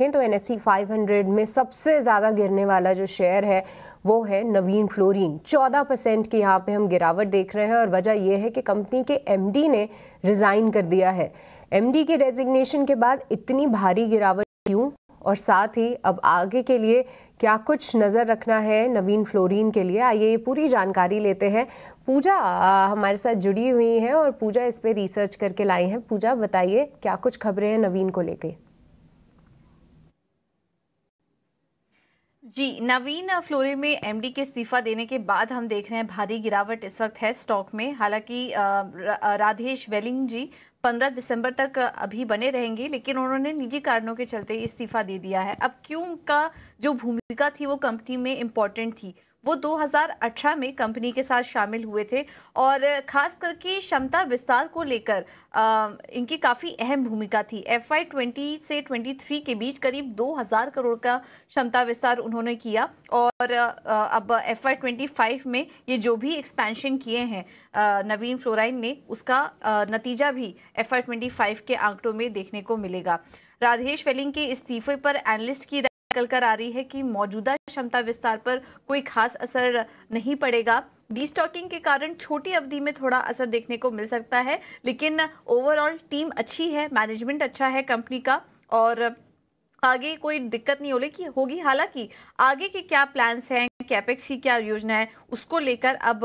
देखें तो N S 500 में सबसे ज़्यादा गिरने वाला जो शेयर है वो है नवीन फ्लोरीन 14 परसेंट की यहाँ पे हम गिरावट देख रहे हैं और वजह यह है कि कंपनी के एमडी ने रिज़ाइन कर दिया है एमडी के रेजिग्नेशन के बाद इतनी भारी गिरावट क्यों और साथ ही अब आगे के लिए क्या कुछ नज़र रखना है नवीन फ्लोरीन के लिए आइए ये पूरी जानकारी लेते हैं पूजा हमारे साथ जुड़ी हुई हैं और पूजा इस पर रिसर्च करके लाई हैं पूजा बताइए क्या कुछ खबरें हैं नवीन को लेकर जी नवीन फ्लोरिन में एमडी के इस्तीफा देने के बाद हम देख रहे हैं भारी गिरावट इस वक्त है स्टॉक में हालांकि राधेश वेलिंग जी 15 दिसंबर तक अभी बने रहेंगे लेकिन उन्होंने निजी कारणों के चलते इस्तीफा दे दिया है अब क्यों उनका जो भूमिका थी वो कंपनी में इम्पोर्टेंट थी वो 2018 में कंपनी के साथ शामिल हुए थे और ख़ास करके क्षमता विस्तार को लेकर इनकी काफ़ी अहम भूमिका थी एफ आई ट्वेंटी से 23 के बीच करीब 2000 करोड़ का क्षमता विस्तार उन्होंने किया और अब एफ आई ट्वेंटी में ये जो भी एक्सपेंशन किए हैं नवीन फ्लोराइन ने उसका नतीजा भी एफ आई ट्वेंटी के आंकड़ों में देखने को मिलेगा राधेश वेलिंग के इस्तीफे पर एनालिस्ट की निकल कर आ रही है कि मौजूदा क्षमता विस्तार पर कोई खास असर नहीं पड़ेगा स्टॉकिंग के कारण छोटी अवधि में थोड़ा असर देखने को मिल सकता है लेकिन ओवरऑल टीम अच्छी है मैनेजमेंट अच्छा है कंपनी का और आगे कोई दिक्कत नहीं हो होगी हालांकि आगे के क्या प्लान्स हैं कैपेक्स की क्या योजना है उसको लेकर अब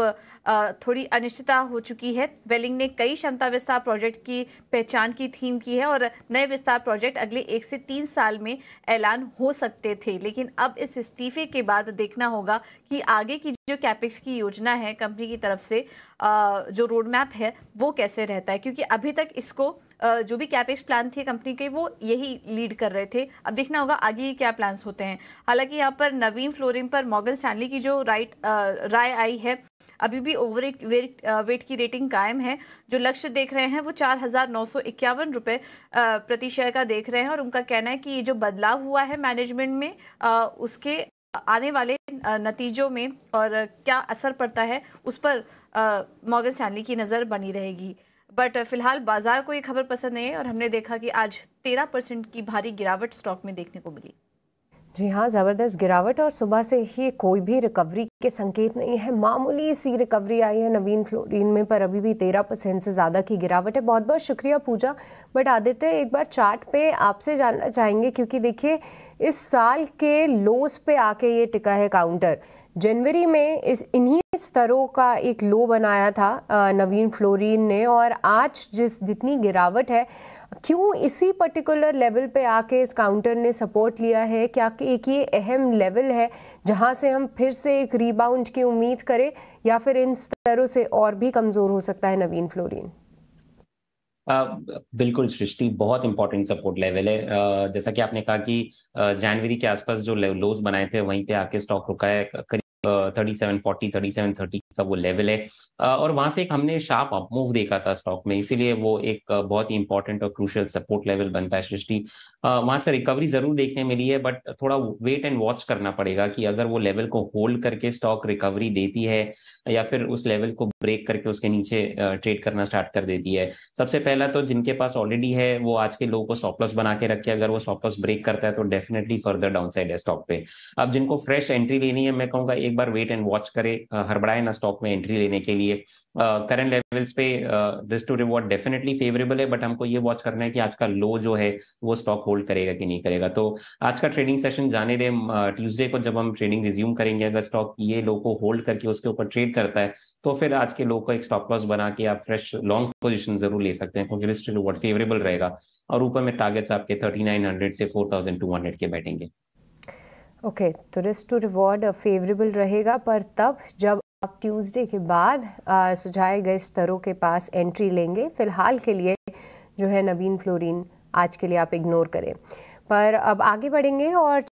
थोड़ी अनिश्चितता हो चुकी है वेलिंग ने कई क्षमता विस्तार प्रोजेक्ट की पहचान की थीम की है और नए विस्तार प्रोजेक्ट अगले एक से तीन साल में ऐलान हो सकते थे लेकिन अब इस इस्तीफे के बाद देखना होगा कि आगे की जो कैपेक्स की योजना है कंपनी की तरफ से जो रोड मैप है वो कैसे रहता है क्योंकि अभी तक इसको जो भी कैपेक्स प्लान थे कंपनी के वो यही लीड कर रहे थे अब देखना होगा आगे क्या प्लान्स होते हैं हालांकि यहाँ पर नवीन फ्लोरिन पर मॉगन स्टैंडली की जो राइट राय आई है अभी भी ओवर वेट, वेट की रेटिंग कायम है जो लक्ष्य देख रहे हैं वो चार हज़ार नौ सौ इक्यावन रुपये प्रति शेयर का देख रहे हैं और उनका कहना है कि ये जो बदलाव हुआ है मैनेजमेंट में उसके आने वाले नतीजों में और क्या असर पड़ता है उस पर मॉगन स्टैनली की नज़र बनी रहेगी बट फिलहाल बाजार को ये खबर पसंद नहीं है और हमने देखा कि आज तेरह परसेंट की भारी गिरावट स्टॉक में देखने को मिली जी हाँ ज़बरदस्त गिरावट और सुबह से ही कोई भी रिकवरी के संकेत नहीं है मामूली सी रिकवरी आई है नवीन फ्लोरीन में पर अभी भी तेरह परसेंट से ज़्यादा की गिरावट है बहुत बहुत शुक्रिया पूजा बट आदित्य एक बार चार्ट पे आपसे जानना चाहेंगे क्योंकि देखिए इस साल के लोस पे आके ये टिका है काउंटर जनवरी में इस इन्हीं स्तरों का एक लो बनाया था नवीन फ्लोरीन ने और आज जिस जितनी गिरावट है क्यों इसी पर्टिकुलर लेवल पे आके इस काउंटर ने सपोर्ट लिया है क्या कि एक ये अहम लेवल है जहां से हम फिर से एक रीबाउंड की उम्मीद करें या फिर इन स्तरों से और भी कमज़ोर हो सकता है नवीन फ्लोरीन आ, बिल्कुल सृष्टि बहुत इंपॉर्टेंट सपोर्ट लेवल है आ, जैसा कि आपने कहा कि जनवरी के आसपास जो लोज बनाए थे वहीं पे आके स्टॉक रुका है thirty seven forty thirty seven thirty का वो लेवल है और वहां से एक हमने शार्प अपमूव देखा था स्टॉक में इसीलिए वो एक बहुत ही इंपॉर्टेंट और क्रूशल सपोर्ट लेवल बनता है सृष्टि वहां से रिकवरी जरूर देखने मिली है बट थोड़ा वेट एंड वॉच करना पड़ेगा कि अगर वो लेवल को होल्ड करके स्टॉक रिकवरी देती है या फिर उस लेवल को ब्रेक करके उसके नीचे ट्रेड करना स्टार्ट कर देती है सबसे पहला तो जिनके पास ऑलरेडी है वो आज के लोगों को सॉपलस बना के रखे अगर वो स्टॉपलस ब्रेक करता है तो डेफिनेटली फर्दर डाउनसाइड है स्टॉक पे अब जिनको फ्रेश एंट्री लेनी है मैं कहूँगा एक बार वेट एंड वॉच करे हड़बड़ाए ना स्टॉक में एंट्री लेने के लिए करंट लेवल्स पे risk to reward definitely favourable है बट हमको ये वॉच करना है कि आज का लो जो है वो स्टॉक होल्ड करेगा कि नहीं करेगा तो आज का ट्रेडिंग सेशन जाने दें ट्यूसडे को जब हम ट्रेडिंग रिज्यूम करेंगे अगर स्टॉक ये लो को होल्ड करके उसके ऊपर ट्रेड करता है तो फिर आज के लो को एक स्टॉप लॉस बना के आप फ्रेश लॉन्ग पोजिशन जरूर ले सकते हैं क्योंकि रिस्क टू रिवॉर्ड फेवरेबल रहेगा और ऊपर में टारगेट्स आपके थर्टी से फोर के बैठेंगे ओके तो रिस्क टू रिवॉर्ड फेवरेबल रहेगा पर तब जब आप ट्यूसडे के बाद uh, सुझाए गए स्तरों के पास एंट्री लेंगे फिलहाल के लिए जो है नवीन फ्लोरिन आज के लिए आप इग्नोर करें पर अब आगे बढ़ेंगे और